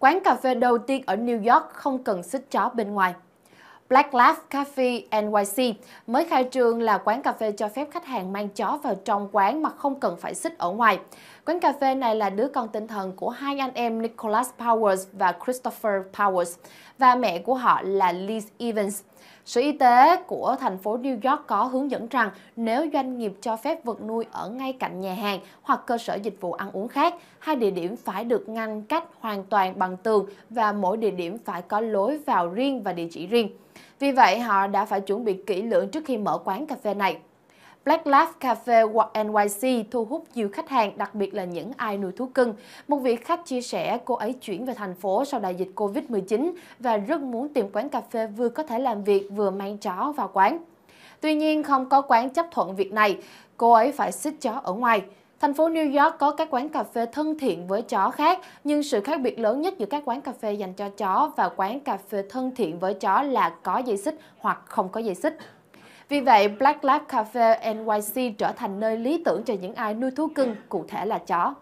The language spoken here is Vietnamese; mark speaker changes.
Speaker 1: quán cà phê đầu tiên ở New York không cần xích chó bên ngoài. Black Lab Cafe NYC mới khai trương là quán cà phê cho phép khách hàng mang chó vào trong quán mà không cần phải xích ở ngoài. Quán cà phê này là đứa con tinh thần của hai anh em Nicholas Powers và Christopher Powers và mẹ của họ là Liz Evans. Sở Y tế của thành phố New York có hướng dẫn rằng nếu doanh nghiệp cho phép vật nuôi ở ngay cạnh nhà hàng hoặc cơ sở dịch vụ ăn uống khác, hai địa điểm phải được ngăn cách hoàn toàn bằng tường và mỗi địa điểm phải có lối vào riêng và địa chỉ riêng. Vì vậy, họ đã phải chuẩn bị kỹ lưỡng trước khi mở quán cà phê này. Black Lab Cafe NYC thu hút nhiều khách hàng, đặc biệt là những ai nuôi thú cưng. Một vị khách chia sẻ cô ấy chuyển về thành phố sau đại dịch Covid-19 và rất muốn tìm quán cà phê vừa có thể làm việc vừa mang chó vào quán. Tuy nhiên không có quán chấp thuận việc này, cô ấy phải xích chó ở ngoài. Thành phố New York có các quán cà phê thân thiện với chó khác, nhưng sự khác biệt lớn nhất giữa các quán cà phê dành cho chó và quán cà phê thân thiện với chó là có dây xích hoặc không có dây xích. Vì vậy, Black Lab Cafe NYC trở thành nơi lý tưởng cho những ai nuôi thú cưng, cụ thể là chó.